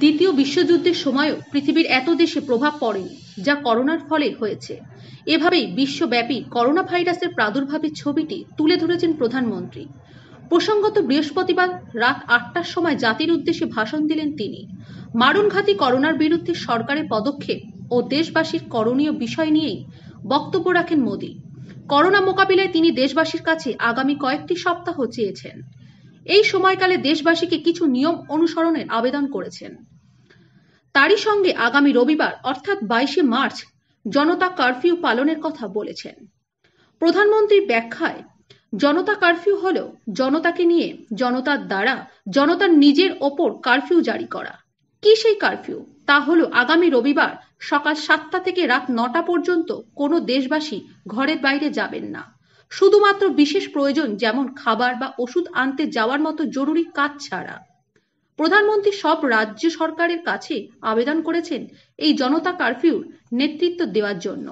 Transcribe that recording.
দ্বিতীয় বিশ্বযুদ্ধের সময়ও পৃথিবীর এত দেশে প্রভাব পড়েনি যা করোনার ফলে হয়েছে এভাবেই বিশ্বব্যাপী করোনা ভাইরাসের প্রাদুর্ভাবের ছবিটি তুলে ধরেছেন প্রধানমন্ত্রী প্রসঙ্গত বৃহস্পতিবার রাত আটটার সময় জাতির উদ্দেশ্যে ভাষণ দিলেন তিনি মারণঘাতী করোনার বিরুদ্ধে সরকারের পদক্ষেপ ও দেশবাসীর করণীয় বিষয় নিয়েই বক্তব্য রাখেন মোদী করোনা মোকাবিলায় তিনি দেশবাসীর কাছে আগামী কয়েকটি সপ্তাহ চেয়েছেন এই সময়কালে দেশবাসীকে কিছু নিয়ম অনুসরণের আবেদন করেছেন তারই সঙ্গে আগামী রবিবার অর্থাৎ বাইশে মার্চ জনতা কারফিউ পালনের কথা বলেছেন প্রধানমন্ত্রীর ব্যাখ্যায় জনতা কারফিউ হল জনতাকে নিয়ে জনতার দ্বারা জনতার নিজের ওপর কারফিউ জারি করা কি সেই কারফিউ তা হলো আগামী রবিবার সকাল সাতটা থেকে রাত নটা পর্যন্ত কোনো দেশবাসী ঘরের বাইরে যাবেন না শুধুমাত্র বিশেষ প্রয়োজন যেমন খাবার বা ওষুধ আনতে যাওয়ার মতো জরুরি কাজ ছাড়া প্রধানমন্ত্রী সব রাজ্য সরকারের কাছে আবেদন করেছেন এই জনতা কারফিউর নেতৃত্ব দেওয়ার জন্য